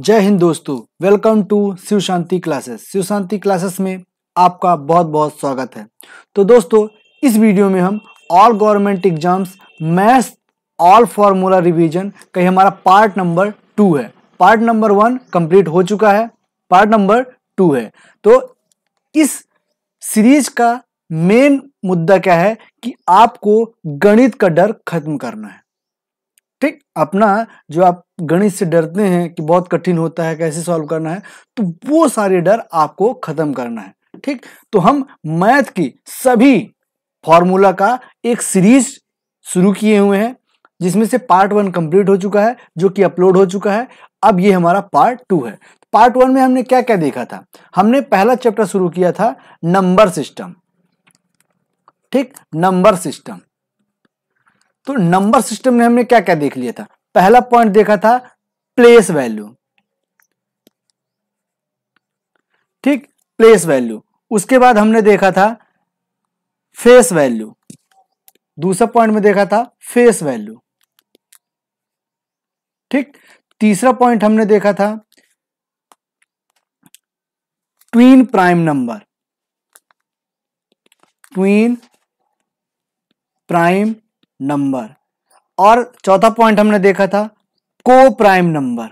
जय हिंद दोस्तों welcome to Shiv Shanti classes Shiv Shanti classes में आपका बहुत बहुत स्वागत है तो दोस्तों इस वीडियो में हम all government exams maths all formula revision का हमारा पार्ट नंबर टू है पार्ट नंबर वन कंप्लीट हो चुका है पार्ट नंबर टू है तो इस सीरीज का मेन मुद्दा क्या है कि आपको गणित का डर खत्म करना है ठीक अपना जो आप गणित से डरते हैं कि बहुत कठिन होता है कैसे सॉल्व करना है तो वो सारे डर आपको खत्म करना है ठीक तो हम मैथ की सभी फॉर्मूला का एक सीरीज शुरू किए हुए हैं जिसमें से पार्ट वन कंप्लीट हो चुका है जो कि अपलोड हो चुका है अब ये हमारा पार्ट टू है पार्ट वन में हमने क्या क्या देखा था हमने पहला चैप्टर शुरू किया था नंबर सिस्टम ठीक नंबर सिस्टम तो नंबर सिस्टम में हमने क्या क्या देख लिया था पहला पॉइंट देखा था प्लेस वैल्यू ठीक प्लेस वैल्यू उसके बाद हमने देखा था फेस वैल्यू दूसरा पॉइंट में देखा था फेस वैल्यू ठीक तीसरा पॉइंट हमने देखा था twin prime number twin prime number और चौथा पॉइंट हमने देखा था को प्राइम नंबर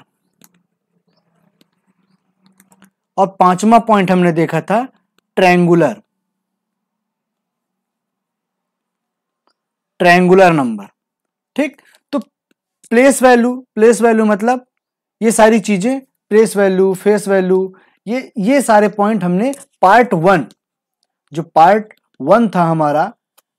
और पांचवा पॉइंट हमने देखा था ट्रैंगुलर ट्रैंगुलर नंबर ठीक तो प्लेस वैल्यू प्लेस वैल्यू मतलब ये सारी चीजें प्लेस वैल्यू फेस वैल्यू ये ये सारे पॉइंट हमने पार्ट वन जो पार्ट वन था हमारा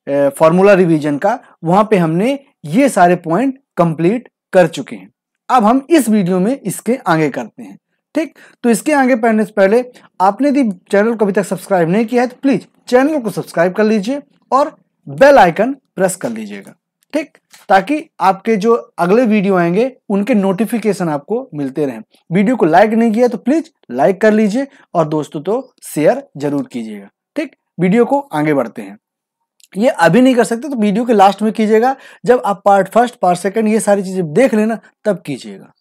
फॉर्मूला रिवीजन का वहां पे हमने ये सारे पॉइंट कंप्लीट कर चुके हैं अब हम इस वीडियो में इसके आगे करते हैं ठीक तो इसके आगे पढ़ने से पहले आपने यदि चैनल को अभी तक सब्सक्राइब नहीं किया है तो प्लीज चैनल को सब्सक्राइब कर लीजिए और बेल आइकन प्रेस कर लीजिएगा ठीक ताकि आपके जो अगले वीडियो आएंगे उनके नोटिफिकेशन आपको मिलते रहें वीडियो को लाइक नहीं किया तो प्लीज लाइक कर लीजिए और दोस्तों तो शेयर जरूर कीजिएगा ठीक वीडियो को आगे बढ़ते हैं ये अभी नहीं कर सकते तो वीडियो के लास्ट में कीजिएगा जब आप पार्ट फर्स्ट पार्ट सेकंड ये सारी चीज़ें देख लेना तब कीजिएगा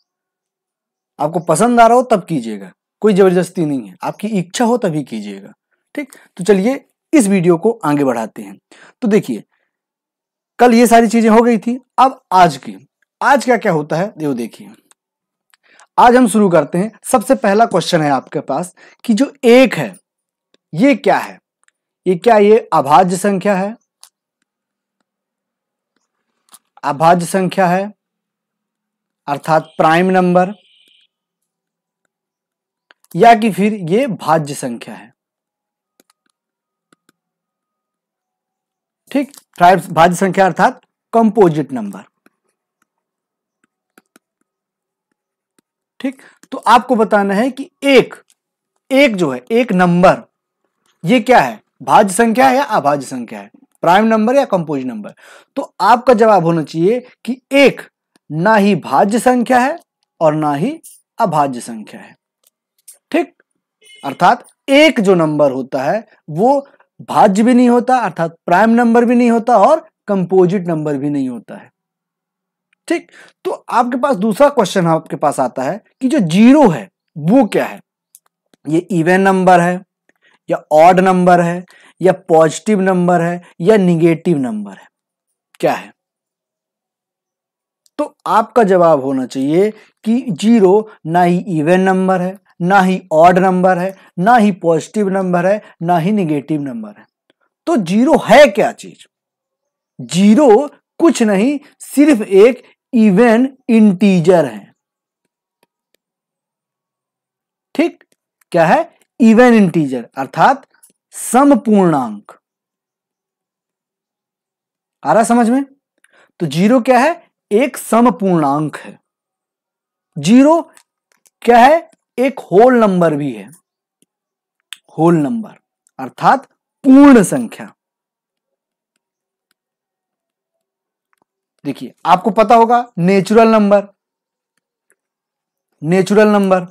आपको पसंद आ रहा हो तब कीजिएगा कोई ज़बरदस्ती नहीं है आपकी इच्छा हो तभी कीजिएगा ठीक तो चलिए इस वीडियो को आगे बढ़ाते हैं तो देखिए कल ये सारी चीज़ें हो गई थी अब आज की आज क्या क्या होता है देव देखिए आज हम शुरू करते हैं सबसे पहला क्वेश्चन है आपके पास कि जो एक है ये क्या है ये क्या ये अभाज्य संख्या है अभाज्य संख्या है अर्थात प्राइम नंबर या कि फिर ये भाज्य संख्या है ठीक भाज्य संख्या अर्थात कंपोजिट नंबर ठीक तो आपको बताना है कि एक एक जो है एक नंबर ये क्या है भाज्य संख्या है या अभाज्य संख्या है प्राइम नंबर या कंपोज नंबर तो आपका जवाब होना चाहिए कि एक ना ही भाज्य संख्या है और ना ही अभाज्य संख्या है ठीक अर्थात एक जो नंबर होता है वो भाज्य भी नहीं होता अर्थात प्राइम नंबर भी नहीं होता और कंपोजिट नंबर भी नहीं होता है ठीक तो आपके पास दूसरा क्वेश्चन आपके पास आता है कि जो जीरो है वो क्या है ये इवेन नंबर है या ऑड नंबर है या पॉजिटिव नंबर है या निगेटिव नंबर है क्या है तो आपका जवाब होना चाहिए कि जीरो ना ही इवेन नंबर है ना ही ऑड नंबर है ना ही पॉजिटिव नंबर है ना ही निगेटिव नंबर है तो जीरो है क्या चीज जीरो कुछ नहीं सिर्फ एक इवेन इंटीजर है ठीक क्या है इवन इंटीजर अर्थात समपूर्णांक आ रहा समझ में तो जीरो क्या है एक समपूर्णांक है जीरो क्या है एक होल नंबर भी है होल नंबर अर्थात पूर्ण संख्या देखिए आपको पता होगा natural number natural number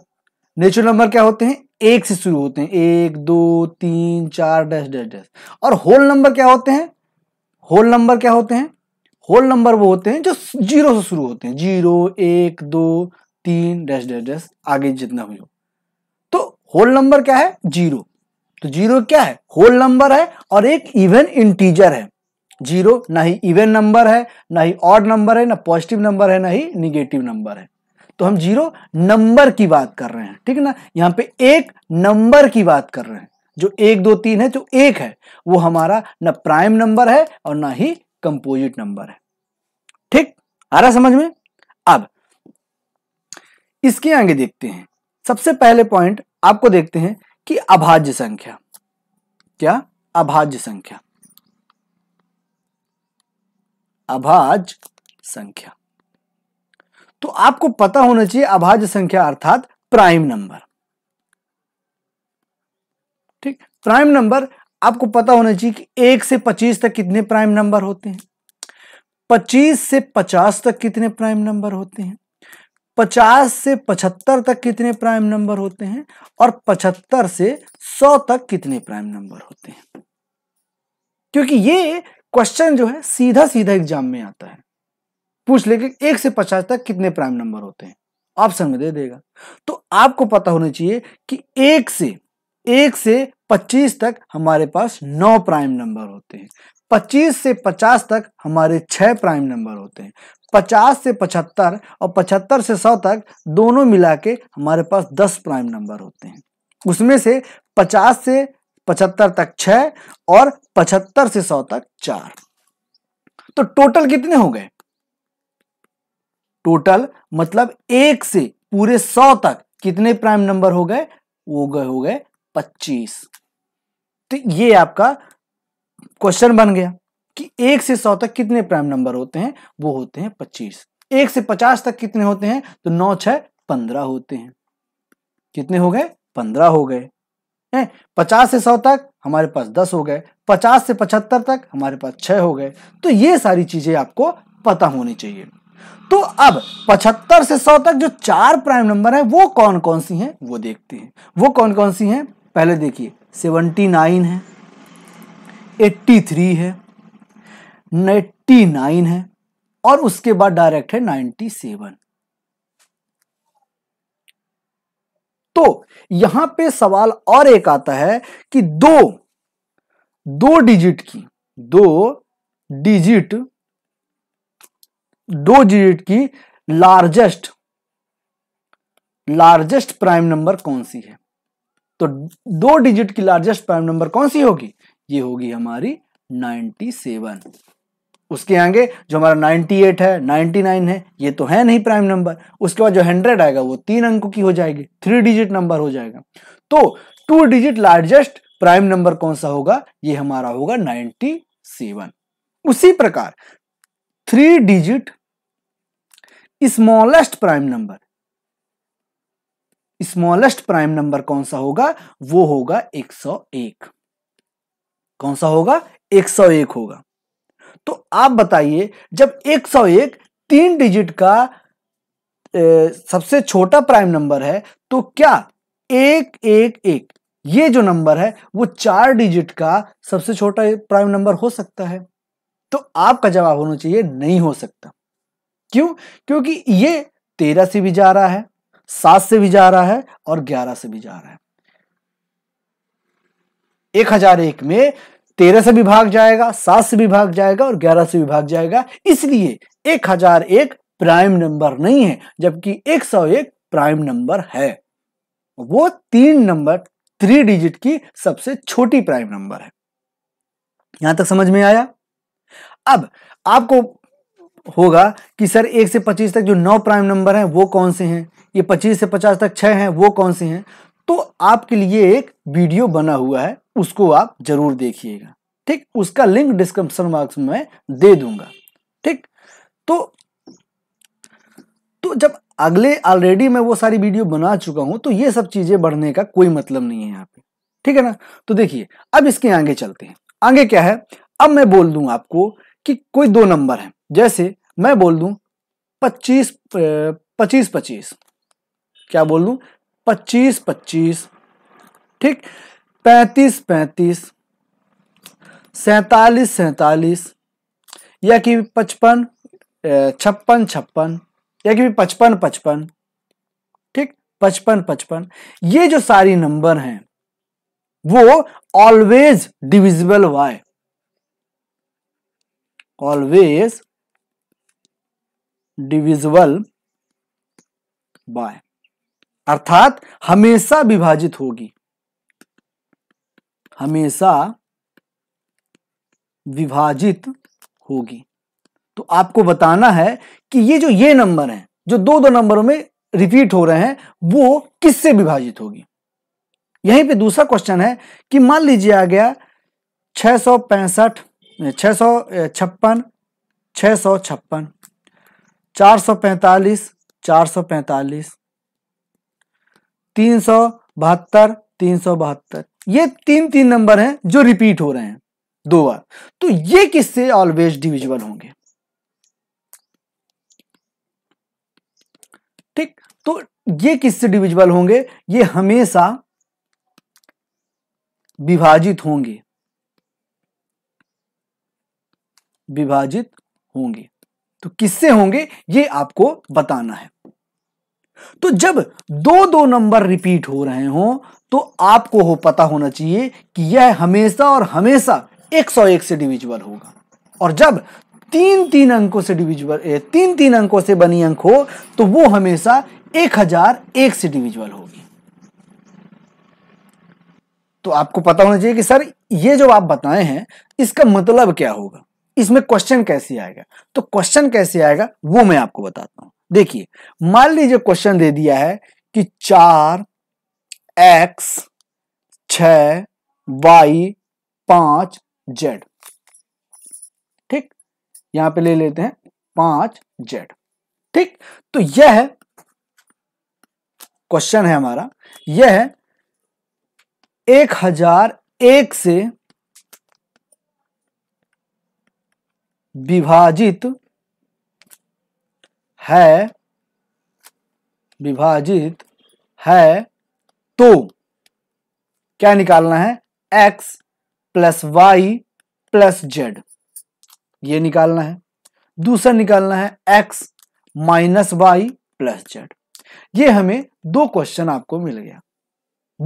natural number क्या होते हैं एक से शुरू होते हैं एक दो तीन चार डैश डैश डैश और होल नंबर क्या होते हैं होल नंबर क्या होते हैं होल नंबर वो होते हैं जो जीरो से शुरू होते हैं जीरो एक दो तीन डैश डैश डैश आगे जितना भी हो तो होल नंबर क्या है जीरो तो जीरो क्या है होल नंबर है और एक इवन इंटीजर है जीरो ना ही इवन नंबर है ना ही ऑड नंबर है ना पॉजिटिव नंबर है ना ही निगेटिव नंबर है तो हम जीरो नंबर की बात कर रहे हैं ठीक है ना यहाँ पे एक नंबर की बात कर रहे हैं जो एक दो तीन है जो एक है वो हमारा ना प्राइम नंबर है और ना ही कंपोजिट नंबर है ठीक आ रहा समझ में अब इसके आगे देखते हैं सबसे पहले पॉइंट आपको देखते हैं कि अभाज्य संख्या क्या अभाज्य संख्या अभाज्य संख्या तो आपको पता होना चाहिए अभाज्य संख्या अर्थात प्राइम नंबर ठीक प्राइम नंबर आपको पता होना चाहिए कि एक से पच्चीस तक कितने प्राइम नंबर होते हैं पच्चीस से पचास तक कितने प्राइम नंबर होते हैं पचास से पचहत्तर तक कितने प्राइम नंबर होते हैं और पचहत्तर से सौ तक कितने प्राइम नंबर होते हैं क्योंकि ये क्वेश्चन जो है सीधा सीधा एग्जाम में आता है पूछ लेगी एक से पचास तक कितने प्राइम नंबर होते हैं ऑप्शन में दे देगा तो आपको पता होना चाहिए कि एक से एक से पच्चीस तक हमारे पास नौ प्राइम नंबर होते हैं पच्चीस से पचास तक हमारे छह प्राइम नंबर होते हैं पचास से पचहत्तर और पचहत्तर से सौ तक दोनों मिला के हमारे पास दस प्राइम नंबर होते हैं उसमें से पचास से पचहत्तर तक छह और पचहत्तर से सौ तक चार तो टोटल कितने हो गए टोटल मतलब एक से पूरे सौ तक कितने प्राइम नंबर हो गए वो गए हो गए पच्चीस तो ये आपका क्वेश्चन बन गया कि एक से सौ तक कितने प्राइम नंबर होते हैं वो होते हैं पच्चीस एक से पचास तक कितने होते हैं तो नौ छह पंद्रह होते हैं कितने हो गए पंद्रह हो गए हैं पचास से सौ तक हमारे पास दस हो गए पचास से पचहत्तर तक हमारे पास छह हो गए तो ये सारी चीज़ें आपको पता होनी चाहिए तो अब 75 से 100 तक जो चार प्राइम नंबर है वो कौन कौन सी हैं वो देखते हैं वो कौन कौन सी हैं पहले देखिए 79 है 83 है 99 है और उसके बाद डायरेक्ट है 97 तो यहां पे सवाल और एक आता है कि दो दो डिजिट की दो डिजिट दो डिजिट की लार्जेस्ट लार्जेस्ट प्राइम नंबर कौन सी है तो दो डिजिट की लार्जेस्ट प्राइम नंबर कौन सी होगी ये होगी हमारी 97 उसके आगे जो हमारा 98 है 99 है ये तो है नहीं प्राइम नंबर उसके बाद जो 100 आएगा वो तीन अंकों की हो जाएगी थ्री डिजिट नंबर हो जाएगा तो two digit largest prime number कौन सा होगा ये हमारा होगा 97 उसी प्रकार three digit smallest prime number smallest prime number कौन सा होगा वो होगा 101 कौन सा होगा 101 होगा तो आप बताइए जब 101 तीन डिजिट का ए, सबसे छोटा प्राइम नंबर है तो क्या एक एक एक ये जो नंबर है वो चार डिजिट का सबसे छोटा प्राइम नंबर हो सकता है तो आपका जवाब होना चाहिए नहीं हो सकता क्यों क्योंकि ये तेरह से भी जा रहा है सात से भी जा रहा है और ग्यारह से भी जा रहा है एक हजार एक में तेरह से भी भाग जाएगा सात से भी भाग जाएगा और ग्यारह से भी भाग जाएगा इसलिए एक हजार एक प्राइम नंबर नहीं है जबकि एक सौ एक प्राइम नंबर है वो तीन नंबर थ्री डिजिट की सबसे छोटी प्राइम नंबर है यहां तक समझ में आया अब आपको होगा कि सर एक से पच्चीस तक जो नौ प्राइम नंबर हैं वो कौन से हैं ये पच्चीस से पचास तक छः हैं वो कौन से हैं तो आपके लिए एक वीडियो बना हुआ है उसको आप जरूर देखिएगा ठीक उसका लिंक डिस्क्रिप्शन बॉक्स में दे दूंगा ठीक तो तो जब अगले ऑलरेडी मैं वो सारी वीडियो बना चुका हूं तो ये सब चीजें बढ़ने का कोई मतलब नहीं है यहाँ पे ठीक है ना तो देखिए अब इसके आगे चलते हैं आगे क्या है अब मैं बोल दूं आपको कि कोई दो नंबर है जैसे मैं बोल दूं पच्चीस पच्चीस पच्चीस क्या बोल दूं पच्चीस पच्चीस ठीक पैंतीस पैंतीस सैतालीस सैतालीस या कि पचपन छप्पन छप्पन या कि पचपन पचपन ठीक पचपन पचपन ये जो सारी नंबर हैं वो always divisible by always divisible by अर्थात हमेशा विभाजित होगी हमेशा विभाजित होगी तो आपको बताना है कि ये जो ये नंबर है जो दो दो नंबरों में रिपीट हो रहे हैं वो किससे विभाजित होगी यहीं पे दूसरा क्वेश्चन है कि मान लीजिए आ गया छह सौ पैंसठ छह सौ छप्पन छह सौ छप्पन चार सौ पैंतालीस चार सौ तीन सौ बहत्तर तीन सौ बहत्तर ये तीन तीन नंबर हैं जो रिपीट हो रहे हैं दो बार तो ये किससे ऑलवेज डिविजिबल होंगे ठीक तो ये किससे डिविजिबल होंगे ये हमेशा विभाजित होंगे विभाजित होंगे तो किससे होंगे ये आपको बताना है तो जब दो दो नंबर रिपीट हो रहे हो तो आपको हो पता होना चाहिए कि यह हमेशा और हमेशा 101 से डिविजिबल होगा और जब तीन तीन अंकों से डिविजिबल तीन तीन अंकों से बनी अंक हो तो वो हमेशा 1001 से डिविजिबल होगी तो आपको पता होना चाहिए कि सर ये जो आप बताए हैं इसका मतलब क्या होगा इसमें क्वेश्चन कैसे आएगा तो क्वेश्चन कैसे आएगा वो मैं आपको बताता हूं देखिए मान लीजिए क्वेश्चन दे दिया है कि चार एक्स छ वाई पांच जेड ठीक यहां पे ले लेते हैं पांच जेड ठीक तो यह क्वेश्चन है हमारा यह है एक हजार एक से विभाजित है विभाजित है तो क्या निकालना है x plus Y plus Z ये निकालना है दूसरा निकालना है x minus Y plus Z ये हमें दो क्वेश्चन आपको मिल गया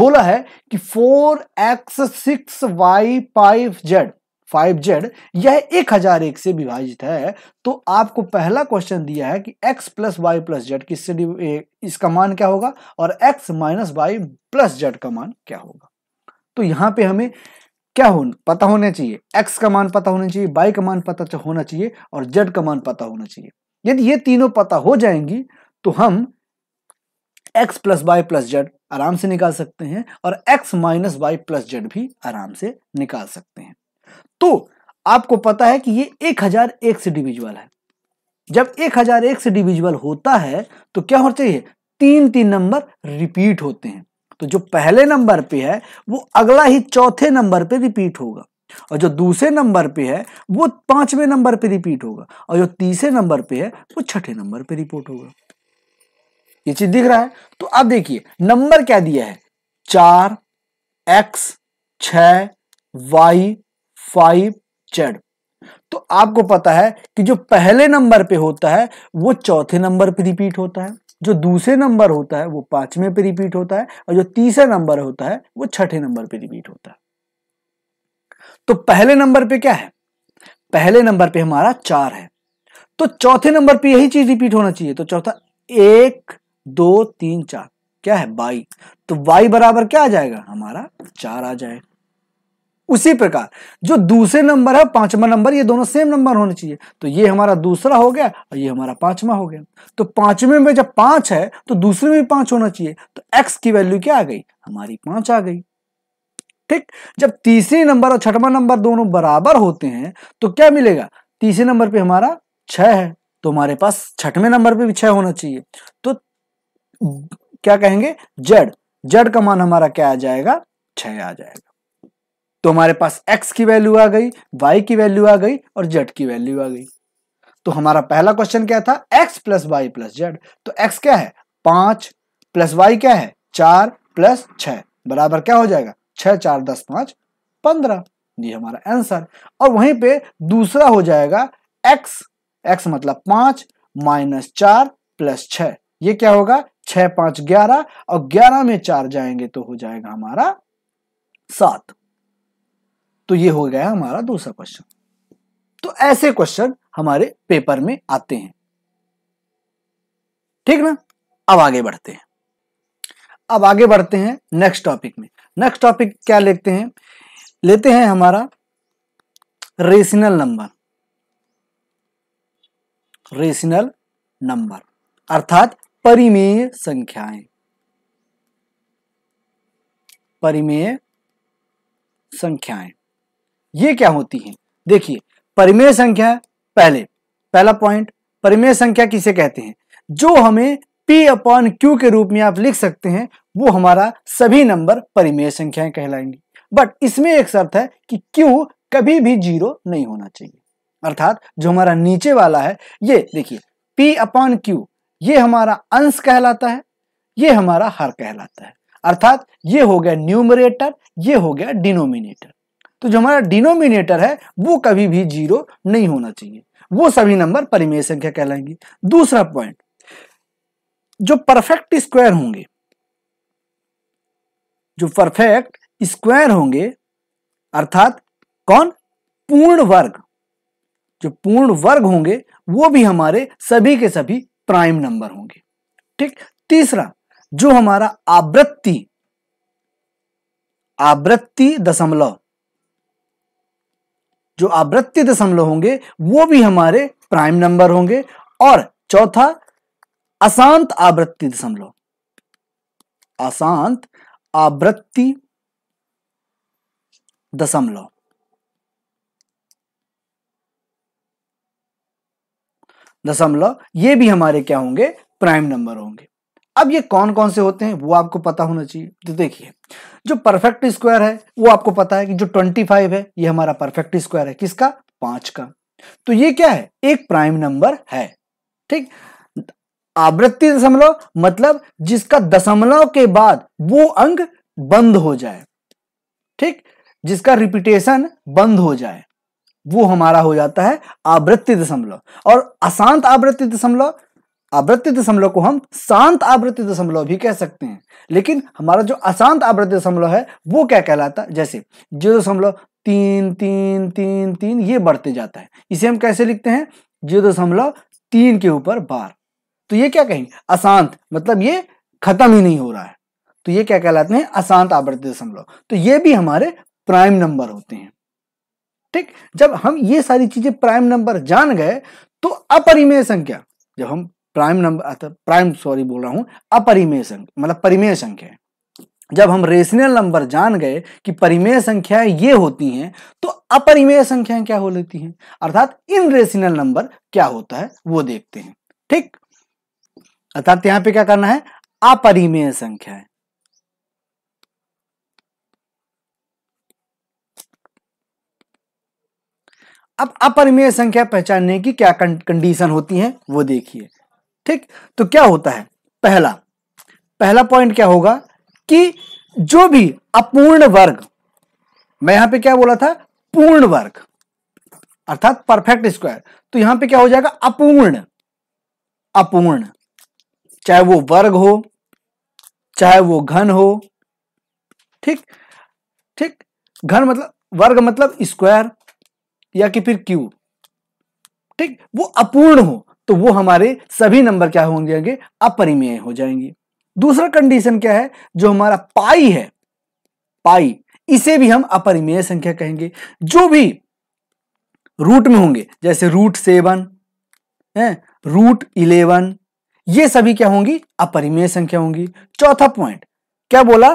बोला है कि four X six Y five Z five Z यह एक हजार एक से विभाजित है तो आपको पहला क्वेश्चन दिया है कि X plus Y plus Z किससे इसका मान क्या होगा और X minus Y plus Z का मान क्या होगा तो यहां पे हमें क्या हो पता होना चाहिए एक्स का मान पता होना चाहिए वाई का मान पता होना चाहिए और जेड का मान पता होना चाहिए यदि ये तीनों पता हो जाएंगी तो हम X plus Y plus Z आराम से निकाल सकते हैं और X minus Y plus Z भी आराम से निकाल सकते हैं तो आपको पता है कि ये एक से डिविजुअल है जब एक हजार एक से डिविजुअल होता है तो क्या होना चाहिए तीन तीन नंबर रिपीट होते हैं तो जो पहले नंबर पे है वो अगला ही चौथे नंबर पे रिपीट होगा और जो दूसरे नंबर पे है वो पांचवें नंबर पे रिपीट होगा और जो तीसरे नंबर पे है वो छठे नंबर पे रिपोर्ट होगा ये चीज दिख रहा है तो अब देखिए नंबर क्या दिया है चार एक्स छ वाई फाइव जेड तो आपको पता है कि जो पहले नंबर पे होता है वो चौथे नंबर पे रिपीट होता है जो दूसरे नंबर होता है वो पांचवें पे रिपीट होता है और जो तीसरा नंबर होता है वो छठे नंबर पे रिपीट होता है तो पहले नंबर पे क्या है पहले नंबर पे हमारा चार है तो चौथे नंबर पे यही चीज रिपीट होना चाहिए तो चौथा एक दो तीन चार क्या है बाई तो वाई बराबर क्या आ जाएगा हमारा चार आ जाएगा उसी प्रकार जो दूसरे नंबर है पांचवा नंबर ये दोनों सेम नंबर होने चाहिए तो ये हमारा दूसरा हो गया और ये हमारा पांचवा हो गया तो पांचवे में जब पांच है तो दूसरे में भी पांच होना चाहिए तो एक्स की वैल्यू क्या आ गई हमारी पांच आ गई ठीक जब तीसरे नंबर और छठवा नंबर दोनों बराबर होते हैं तो क्या मिलेगा तीसरे नंबर पर हमारा छ है तो हमारे पास छठवें नंबर पर भी छह होना चाहिए तो क्या कहेंगे जेड जेड का मान हमारा क्या आ जाएगा छ आ जाएगा तो हमारे पास x की वैल्यू आ गई y की वैल्यू आ गई और z की वैल्यू आ गई तो हमारा पहला क्वेश्चन क्या था x plus Y plus Z तो x क्या है पांच प्लस वाई क्या है चार प्लस छ बराबर क्या हो जाएगा छह चार दस पांच पंद्रह ये हमारा आंसर और वहीं पे दूसरा हो जाएगा x x मतलब पांच माइनस चार प्लस छ ये क्या होगा छह पांच ग्यारह और ग्यारह में चार जाएंगे तो हो जाएगा हमारा सात तो ये हो गया हमारा दूसरा क्वेश्चन तो ऐसे क्वेश्चन हमारे पेपर में आते हैं ठीक ना अब आगे बढ़ते हैं अब आगे बढ़ते हैं नेक्स्ट टॉपिक में नेक्स्ट टॉपिक क्या लेते हैं लेते हैं हमारा रेशनल नंबर रेशनल नंबर अर्थात परिमेय संख्याएं परिमेय संख्याएं ये क्या होती हैं देखिए परिमेय संख्या पहले पहला पॉइंट परिमेय संख्या किसे कहते हैं जो हमें p अपॉन क्यू के रूप में आप लिख सकते हैं वो हमारा सभी नंबर परिमेय संख्याएं कहलाएंगी बट इसमें एक शर्त है कि q कभी भी जीरो नहीं होना चाहिए अर्थात जो हमारा नीचे वाला है ये देखिए p अपॉन क्यू ये हमारा अंश कहलाता है ये हमारा हर कहलाता है अर्थात ये हो गया न्यूमरेटर ये हो गया डिनोमिनेटर तो जो हमारा डिनोमिनेटर है वो कभी भी जीरो नहीं होना चाहिए वो सभी नंबर परिमेय संख्या कहलाएंगी दूसरा पॉइंट जो परफेक्ट स्क्वायर होंगे जो परफेक्ट स्क्वायर होंगे अर्थात कौन पूर्ण वर्ग जो पूर्ण वर्ग होंगे वो भी हमारे सभी के सभी प्राइम नंबर होंगे ठीक तीसरा जो हमारा आवृत्ति आवृत्ति दशमलव जो आवृत्ति दशमलव होंगे वो भी हमारे प्राइम नंबर होंगे और चौथा अशांत आवृत्ति दशमलव अशांत आवृत्ति दशमलव दशमलव ये भी हमारे क्या होंगे प्राइम नंबर होंगे अब ये कौन कौन से होते हैं वो आपको पता होना चाहिए तो देखिए जो परफेक्ट स्क्वायर है वो आपको पता है कि जो 25 है ये हमारा परफेक्ट स्क्वायर है किसका पांच का तो ये क्या है एक प्राइम नंबर है ठीक आवृत्ति दशमलव मतलब जिसका दशमलव के बाद वो अंक बंद हो जाए ठीक जिसका रिपीटेशन बंद हो जाए वो हमारा हो जाता है आवृत्ति दशमलव और अशांत आवृत्ति दशमलव आवृत्ति दशमलव को हम शांत आवृत्ति दशमलव भी कह सकते हैं लेकिन हमारा जो अशांत आवृत्ति दशमलव है वो क्या कहलाता है जैसे जीरो दशमलव तीन तीन तीन तीन ये बढ़ते जाता है इसे हम कैसे लिखते हैं जीरो दशमलव तीन के ऊपर बार तो ये क्या कहेंगे अशांत मतलब ये खत्म ही नहीं हो रहा है तो ये क्या कहलाते हैं अशांत आवृत्ति दशमलव तो ये भी हमारे प्राइम नंबर होते हैं ठीक जब हम ये सारी चीजें प्राइम नंबर जान गए तो अपरिमेय संख्या जब हम प्राइम नंबर प्राइम सॉरी बोल रहा हूं अपरिमेय संख्या मतलब परिमेय संख्या है जब हम रेशनल नंबर जान गए कि परिमेय संख्याएं ये होती हैं तो अपरिमेय संख्याएं क्या हो लेती हैं अर्थात इन रेशनल नंबर क्या होता है वो देखते हैं ठीक अर्थात यहां पे क्या करना है अपरिमेय संख्याएं अब अपरिमेय संख्या पहचानने की क्या कंडीशन होती है वो देखिए ठीक तो क्या होता है पहला पहला पॉइंट क्या होगा कि जो भी अपूर्ण वर्ग मैं यहां पे क्या बोला था पूर्ण वर्ग अर्थात परफेक्ट स्क्वायर तो यहां पे क्या हो जाएगा अपूर्ण अपूर्ण चाहे वो वर्ग हो चाहे वो घन हो ठीक ठीक घन मतलब वर्ग मतलब स्क्वायर या कि फिर क्यूब ठीक वो अपूर्ण हो तो वो हमारे सभी नंबर क्या होंगे आगे अपरिमेय हो जाएंगे दूसरा कंडीशन क्या है जो हमारा पाई है पाई इसे भी हम अपरिमेय संख्या कहेंगे जो भी रूट में होंगे जैसे रूट सेवन है रूट इलेवन ये सभी क्या होंगी अपरिमेय संख्या होंगी चौथा पॉइंट क्या बोला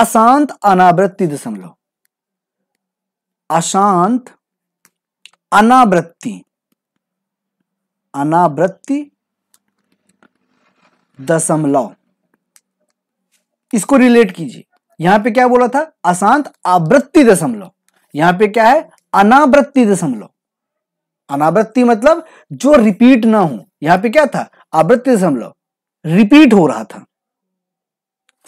अशांत अनावृत्ति दशमलव अशांत अनावृत्ति अनावृत्ति दशमलव इसको रिलेट कीजिए यहां पे क्या बोला था अशांत आवृत्ति दशमलव यहां पे क्या है अनावृत्ति दशमलव अनावृत्ति मतलब जो रिपीट ना हो यहां पे क्या था आवृत्ति दशमलव रिपीट हो रहा था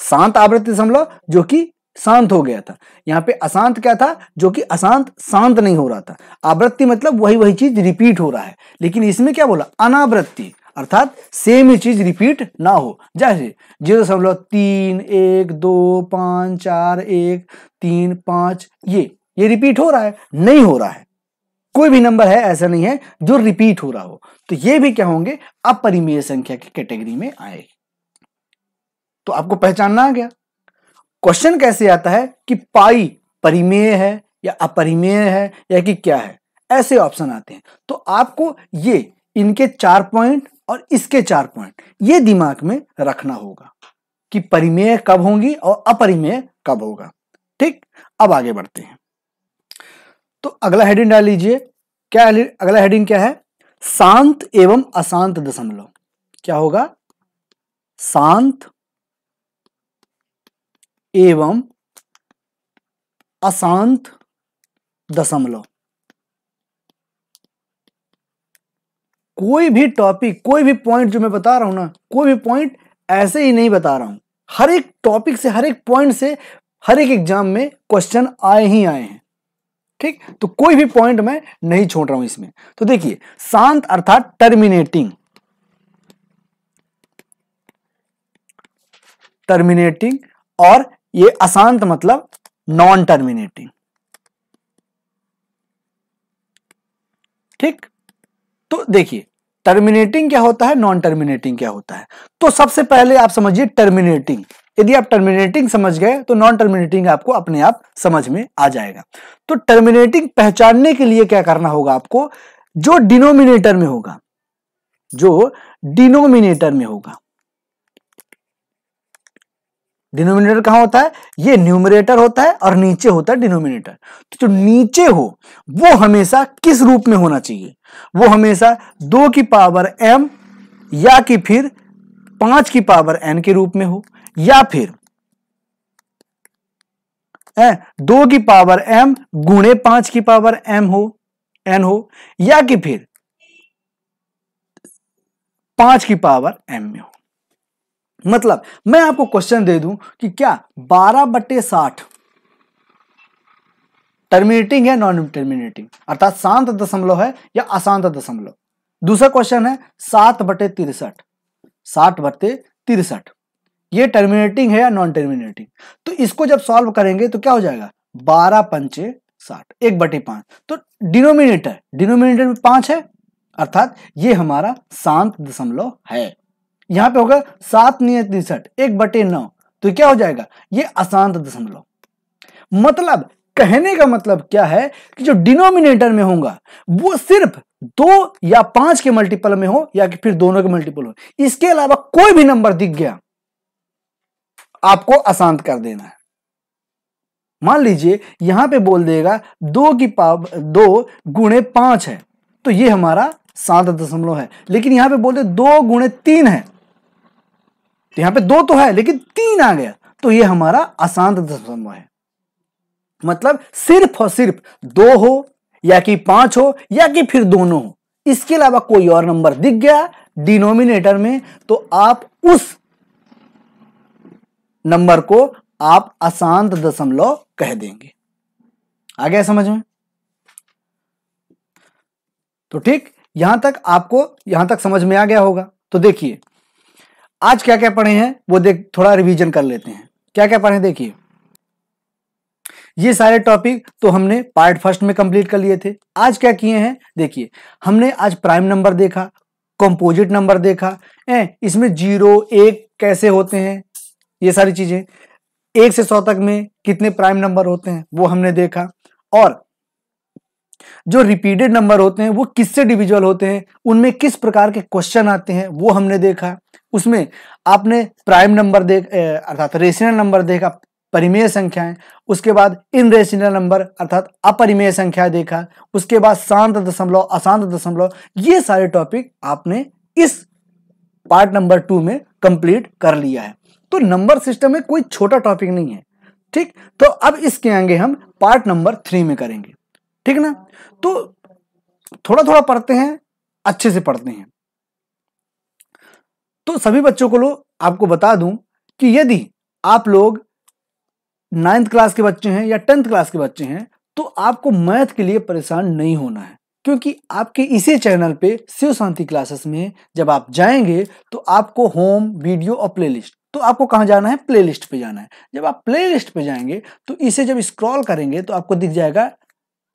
शांत आवृत्ति दशमलव जो कि शांत हो गया था यहाँ पे अशांत क्या था जो कि अशांत शांत नहीं हो रहा था आवृत्ति मतलब वही वही चीज रिपीट हो रहा है लेकिन इसमें क्या बोला अनावृत्ति अर्थात सेम ही चीज रिपीट ना हो जैसे जीरो दशमलव तीन एक दो पाँच चार एक तीन पाँच ये ये रिपीट हो रहा है नहीं हो रहा है कोई भी नंबर है ऐसा नहीं है जो रिपीट हो रहा हो तो ये भी क्या होंगे अपरिमेय संख्या की कैटेगरी में आएगी तो आपको पहचानना आ गया क्वेश्चन कैसे आता है कि पाई परिमेय है या अपरिमेय है या कि क्या है ऐसे ऑप्शन आते हैं तो आपको ये इनके चार पॉइंट और इसके चार पॉइंट ये दिमाग में रखना होगा कि परिमेय कब होंगी और अपरिमेय कब होगा ठीक अब आगे बढ़ते हैं तो अगला हेडिंग डाल लीजिए क्या अगला हेडिंग क्या है शांत एवं अशांत दशमलव क्या होगा शांत एवं अशांत दशमलव कोई भी टॉपिक कोई भी पॉइंट जो मैं बता रहा हूं ना कोई भी पॉइंट ऐसे ही नहीं बता रहा हूं हर एक टॉपिक से हर एक पॉइंट से हर एक एग्जाम में क्वेश्चन आए ही आए हैं ठीक तो कोई भी पॉइंट मैं नहीं छोड़ रहा हूं इसमें तो देखिए शांत अर्थात टर्मिनेटिंग टर्मिनेटिंग और ये अशांत मतलब नॉन टर्मिनेटिंग ठीक तो देखिए टर्मिनेटिंग क्या होता है नॉन टर्मिनेटिंग क्या होता है तो सबसे पहले आप समझिए टर्मिनेटिंग यदि आप टर्मिनेटिंग समझ गए तो नॉन टर्मिनेटिंग आपको अपने आप समझ में आ जाएगा तो टर्मिनेटिंग पहचानने के लिए क्या करना होगा आपको जो डिनोमिनेटर में होगा जो डिनोमिनेटर में होगा डिनोमिनेटर कहां होता है ये न्यूमरेटर होता है और नीचे होता है डिनोमिनेटर तो जो नीचे हो वो हमेशा किस रूप में होना चाहिए वो हमेशा दो की पावर एम या कि फिर पांच की पावर एन के रूप में हो या फिर ए, दो की पावर एम गुणे पांच की पावर एम हो एन हो या कि फिर पांच की पावर एम में हो मतलब मैं आपको क्वेश्चन दे दूं कि क्या बारह बटे साठ टर्मिनेटिंग है नॉन टर्मिनेटिंग अर्थात शांत दशमलव है या अशांत दशमलव दूसरा क्वेश्चन है सात बटे तिरसठ साठ बटे तिरसठ ये टर्मिनेटिंग है या नॉन टर्मिनेटिंग तो इसको जब सॉल्व करेंगे तो क्या हो जाएगा बारह पंचे साठ एक बटे पांच तो डिनोमिनेटर डिनोमिनेटर में पांच है अर्थात ये हमारा शांत दशमलव है यहां पे होगा सात नियत तिरसठ एक बटे नौ तो क्या हो जाएगा ये अशांत दशमलव मतलब कहने का मतलब क्या है कि जो डिनोमिनेटर में होगा वो सिर्फ दो या पांच के मल्टीपल में हो या कि फिर दोनों के मल्टीपल हो इसके अलावा कोई भी नंबर दिख गया आपको अशांत कर देना है मान लीजिए यहां पे बोल देगा दो की पाव दो गुणे पांच है तो ये हमारा सात दशमलव है लेकिन यहां पे बोलते दो गुणे तीन है तो यहां पे दो तो है लेकिन तीन आ गया तो ये हमारा अशांत दशमलव है मतलब सिर्फ और सिर्फ दो हो या कि पांच हो या कि फिर दोनों हो इसके अलावा कोई और नंबर दिख गया डिनोमिनेटर में तो आप उस नंबर को आप अशांत दशमलव कह देंगे आ गया समझ में तो ठीक यहां तक आपको यहां तक समझ में आ गया होगा तो देखिए आज क्या क्या पढ़े हैं वो देख थोड़ा रिवीजन कर लेते हैं क्या क्या पढ़े देखिए ये सारे टॉपिक तो हमने पार्ट फर्स्ट में कंप्लीट कर लिए थे आज क्या किए हैं देखिए हमने आज प्राइम नंबर देखा कंपोजिट नंबर देखा ए, इसमें जीरो एक कैसे होते हैं ये सारी चीजें एक से सौ तक में कितने प्राइम नंबर होते हैं वो हमने देखा और जो रिपीटेड नंबर होते हैं वो किससे डिविजुअल होते हैं उनमें किस प्रकार के क्वेश्चन आते हैं वो हमने देखा उसमें आपने प्राइम नंबर देख अर्थात रेशनल नंबर देखा परिमेय संख्याएं उसके बाद इन रेशनल नंबर अर्थात अपरिमेय संख्या देखा उसके बाद शांत दशमलव अशांत दशमलव ये सारे टॉपिक आपने इस पार्ट नंबर टू में कंप्लीट कर लिया है तो नंबर सिस्टम में कोई छोटा टॉपिक नहीं है ठीक तो अब इसके आगे हम पार्ट नंबर थ्री में करेंगे ठीक ना तो थोड़ा थोड़ा पढ़ते हैं अच्छे से पढ़ते हैं तो सभी बच्चों को लो आपको बता दूं कि यदि आप लोग नाइन्थ क्लास के बच्चे हैं या टेंथ क्लास के बच्चे हैं तो आपको मैथ के लिए परेशान नहीं होना है क्योंकि आपके इसी चैनल पे शिव शांति क्लासेस में जब आप जाएंगे तो आपको होम वीडियो और प्लेलिस्ट तो आपको कहाँ जाना है प्लेलिस्ट पे जाना है जब आप प्लेलिस्ट पे जाएंगे तो इसे जब स्क्रॉल करेंगे तो आपको दिख जाएगा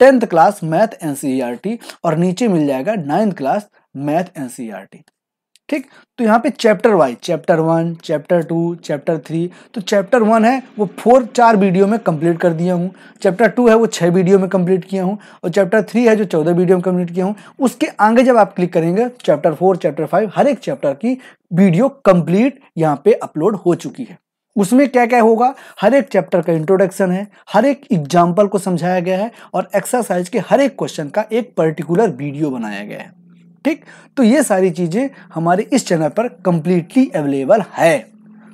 टेंथ क्लास मैथ एनसीईआरटी और नीचे मिल जाएगा नाइन्थ क्लास मैथ एनसीईआरटी ठीक तो यहाँ पे chapter wise chapter one chapter two chapter three तो चैप्टर वन है वो फोर चार वीडियो में कंप्लीट कर दिया हूँ चैप्टर टू है वो छः वीडियो में कंप्लीट किया हूँ और चैप्टर थ्री है जो चौदह वीडियो में कंप्लीट किया हूँ उसके आगे जब आप क्लिक करेंगे चैप्टर फोर चैप्टर फाइव हर एक चैप्टर की वीडियो कंप्लीट यहाँ पे अपलोड हो चुकी है उसमें क्या क्या होगा हर एक चैप्टर का इंट्रोडक्शन है हर एक एग्जाम्पल को समझाया गया है और एक्सरसाइज के हर एक क्वेश्चन का एक पर्टिकुलर वीडियो बनाया गया है ठीक तो ये सारी चीज़ें हमारे इस चैनल पर कंप्लीटली अवेलेबल है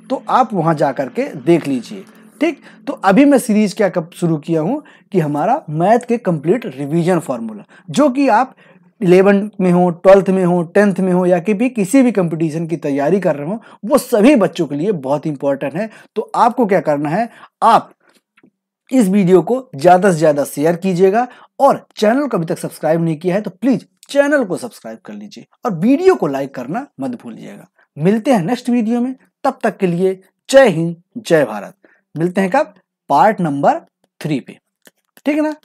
तो आप वहाँ जा कर के देख लीजिए ठीक तो अभी मैं सीरीज क्या कब शुरू किया हूँ कि हमारा मैथ के कंप्लीट रिवीजन फार्मूला जो कि आप इलेवन में हो ट्वेल्थ में हो टेंथ में हो या कि भी किसी भी कंपटीशन की तैयारी कर रहे हो वो सभी बच्चों के लिए बहुत इंपॉर्टेंट है तो आपको क्या करना है आप इस वीडियो को ज़्यादा से ज़्यादा शेयर कीजिएगा और चैनल को अभी तक सब्सक्राइब नहीं किया है तो प्लीज़ चैनल को सब्सक्राइब कर लीजिए और वीडियो को लाइक करना मत भूलिएगा मिलते हैं नेक्स्ट वीडियो में तब तक के लिए जय हिंद जय भारत मिलते हैं कब पार्ट नंबर थ्री पे ठीक है ना